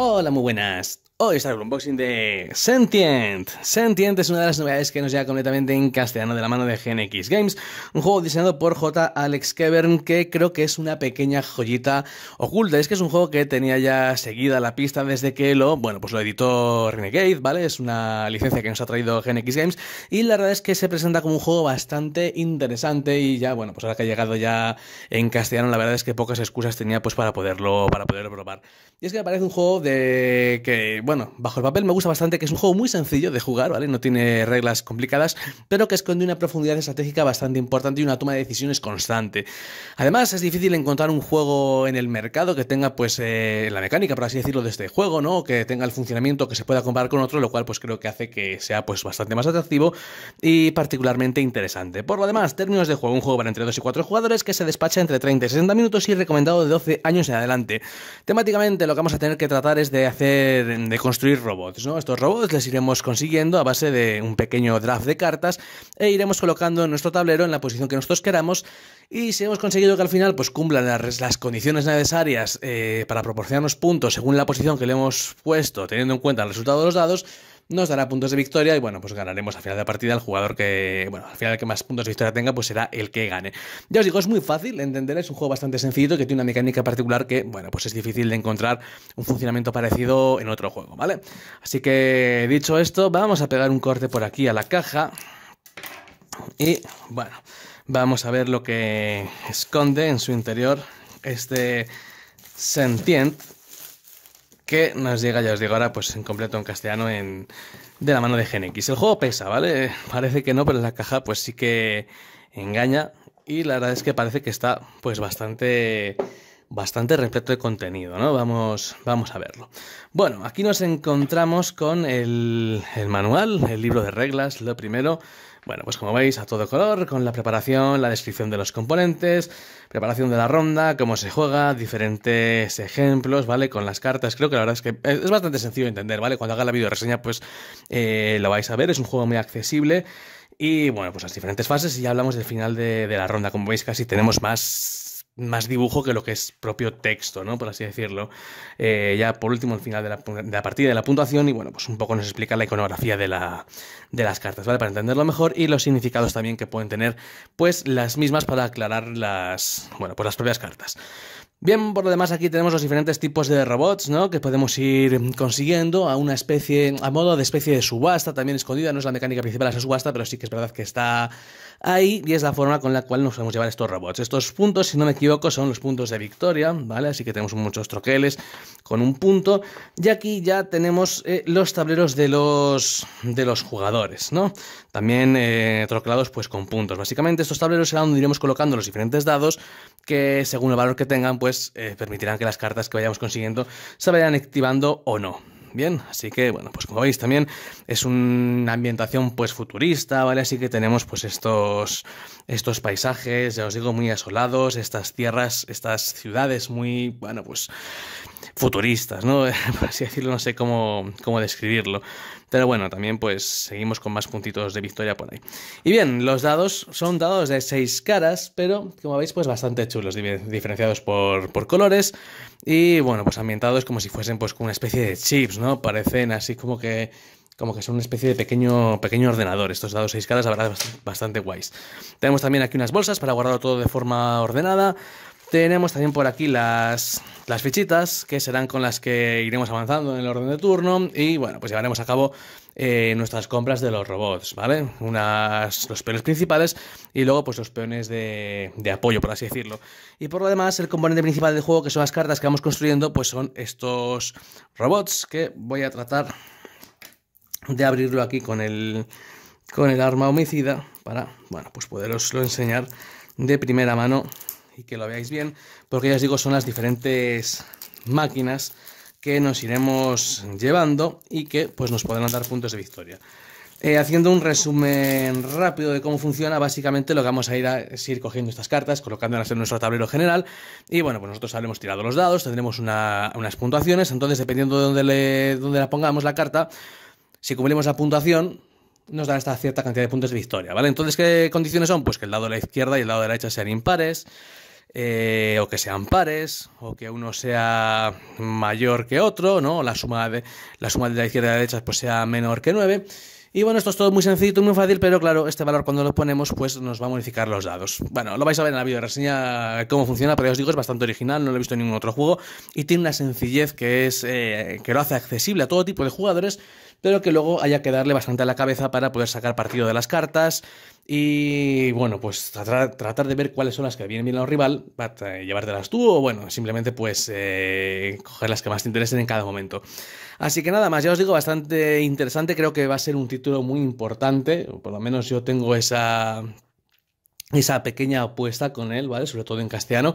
Hola, muy buenas. Hoy está el unboxing de Sentient. Sentient es una de las novedades que nos llega completamente en castellano de la mano de GNX Games, un juego diseñado por J. Alex Kevern que creo que es una pequeña joyita oculta. Es que es un juego que tenía ya seguida la pista desde que lo, bueno, pues lo editó Renegade, ¿vale? Es una licencia que nos ha traído GNX Games y la verdad es que se presenta como un juego bastante interesante y ya, bueno, pues ahora que ha llegado ya en castellano, la verdad es que pocas excusas tenía pues para poderlo, para poderlo probar. Y es que me parece un juego de que bueno, bajo el papel me gusta bastante, que es un juego muy sencillo de jugar, ¿vale? No tiene reglas complicadas, pero que esconde una profundidad estratégica bastante importante y una toma de decisiones constante. Además, es difícil encontrar un juego en el mercado que tenga, pues, eh, la mecánica, por así decirlo, de este juego, ¿no? Que tenga el funcionamiento que se pueda comparar con otro, lo cual, pues, creo que hace que sea, pues, bastante más atractivo y particularmente interesante. Por lo demás, términos de juego, un juego para entre 2 y 4 jugadores que se despacha entre 30 y 60 minutos y recomendado de 12 años en adelante. Temáticamente, lo que vamos a tener que tratar es de hacer... De construir robots. ¿no? Estos robots les iremos consiguiendo a base de un pequeño draft de cartas e iremos colocando nuestro tablero en la posición que nosotros queramos y si hemos conseguido que al final pues, cumplan las, condiciones necesarias eh, para proporcionarnos puntos según la posición que le hemos puesto teniendo en cuenta el resultado de los dados, nos dará puntos de victoria y bueno, pues ganaremos al final de partida el jugador que, bueno, al final el que más puntos de victoria tenga, pues será el que gane. Ya os digo, es muy fácil de entender, es un juego bastante sencillo que tiene una mecánica particular que, bueno, pues es difícil de encontrar un funcionamiento parecido en otro juego, ¿vale? Así que dicho esto, vamos a pegar un corte por aquí a la caja y, bueno, vamos a ver lo que esconde en su interior este sentient que nos llega, ya os digo ahora, pues en completo en castellano en, de la mano de Genex El juego pesa, ¿vale? Parece que no, pero la caja pues sí que engaña y la verdad es que parece que está pues bastante bastante repleto de contenido, ¿no? Vamos, vamos a verlo. Bueno, aquí nos encontramos con el, el manual, el libro de reglas, lo primero, bueno, pues como veis, a todo color, con la preparación, la descripción de los componentes, preparación de la ronda, cómo se juega, diferentes ejemplos, ¿vale? Con las cartas, creo que la verdad es que es bastante sencillo de entender, ¿vale? Cuando haga la video reseña, pues eh, lo vais a ver, es un juego muy accesible. Y bueno, pues las diferentes fases y ya hablamos del final de la ronda. Como veis, casi tenemos más más dibujo que lo que es propio texto, ¿no? Por así decirlo. Eh, ya por último, al final de la, partida de la puntuación, y bueno, pues un poco nos explica la iconografía de, de las cartas, ¿vale? Para entenderlo mejor y los significados también que pueden tener, pues las mismas para aclarar las, bueno, pues las propias cartas. Bien, por lo demás aquí tenemos los diferentes tipos de robots, ¿no? Que podemos ir consiguiendo a una especie, a modo de especie de subasta, también escondida, no es la mecánica principal esa subasta, pero sí que es verdad que está ahí y es la forma con la cual nos podemos llevar estos robots. Estos puntos, si no me equivoco, son los puntos de victoria, ¿vale? Así que tenemos muchos troqueles, con un punto. Y aquí ya tenemos eh, los tableros de los, de los jugadores, ¿no? También eh, troclados pues con puntos. Básicamente estos tableros serán donde iremos colocando los diferentes dados que según el valor que tengan pues eh, permitirán que las cartas que vayamos consiguiendo se vayan activando o no. Bien, así que bueno, pues como veis también es una ambientación pues futurista, ¿vale? Así que tenemos pues estos, estos paisajes, ya os digo, muy asolados, estas tierras, estas ciudades muy, bueno, pues futuristas, ¿no? Por así decirlo, no sé cómo, cómo describirlo. Pero bueno, también pues seguimos con más puntitos de victoria por ahí. Y bien, los dados son dados de seis caras, pero como veis pues bastante chulos, diferenciados por, colores y bueno, pues ambientados como si fuesen pues una especie de chips, ¿no? Parecen así como que como que son una especie de pequeño, pequeño ordenador. Estos dados seis caras, la verdad, bastante, bastante guays. Tenemos también aquí unas bolsas para guardarlo todo de forma ordenada. Tenemos también por aquí las, fichitas, que serán con las que iremos avanzando en el orden de turno. Y bueno, pues llevaremos a cabo eh, nuestras compras de los robots, ¿vale? Unas, los peones principales y luego pues los peones de, de, apoyo, por así decirlo. Y por lo demás, el componente principal del juego, que son las cartas que vamos construyendo, pues son estos robots que voy a tratar de abrirlo aquí con el, con el arma homicida para, bueno, pues poderoslo enseñar de primera mano y que lo veáis bien, porque ya os digo, son las diferentes máquinas que nos iremos llevando y que pues, nos podrán dar puntos de victoria. Eh, haciendo un resumen rápido de cómo funciona, básicamente lo que vamos a ir a es ir cogiendo estas cartas, colocándolas en nuestro tablero general. Y bueno, pues nosotros habremos tirado los dados, tendremos unas puntuaciones. Entonces, dependiendo de dónde, le, la pongamos la carta, si cumplimos la puntuación, nos da esta cierta cantidad de puntos de victoria, ¿vale? Entonces, ¿qué condiciones son? Pues que el lado de la izquierda y el lado de la derecha sean impares eh, o que sean pares, o que uno sea mayor que otro, ¿no? La suma de la, suma de la izquierda y la derecha pues sea menor que 9. Y bueno, esto es todo muy sencillo, muy fácil, pero claro, este valor cuando lo ponemos, pues nos va a modificar los dados. Bueno, lo vais a ver en la video reseña cómo funciona, pero ya os digo, es bastante original, no lo he visto en ningún otro juego, y tiene una sencillez que es eh, que lo hace accesible a todo tipo de jugadores pero que luego haya que darle bastante a la cabeza para poder sacar partido de las cartas y, bueno, pues tratar, de ver cuáles son las que vienen bien al rival para llevártelas tú o, bueno, simplemente pues eh, coger las que más te interesen en cada momento. Así que nada más, ya os digo, bastante interesante, creo que va a ser un título muy importante, por lo menos yo tengo esa esa pequeña apuesta con él, ¿vale? Sobre todo en castellano.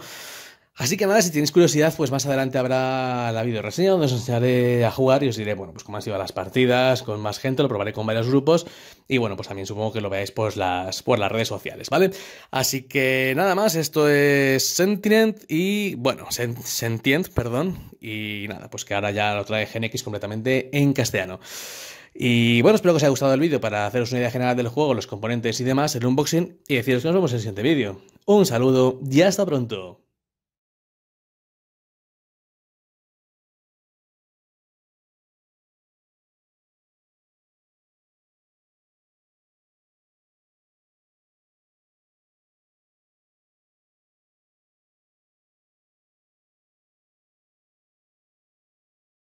Así que nada, si tenéis curiosidad, pues más adelante habrá la video reseña donde os enseñaré a jugar y os diré, bueno, pues cómo han sido las partidas, con más gente, lo probaré con varios grupos y bueno, pues también supongo que lo veáis por las, por las redes sociales, ¿vale? Así que nada más, esto es Sentient y bueno, Sentient, perdón, y nada, pues que ahora ya lo trae X completamente en castellano. Y bueno, espero que os haya gustado el vídeo para haceros una idea general del juego, los componentes y demás, el unboxing y deciros que nos vemos en el siguiente vídeo. Un saludo y hasta pronto.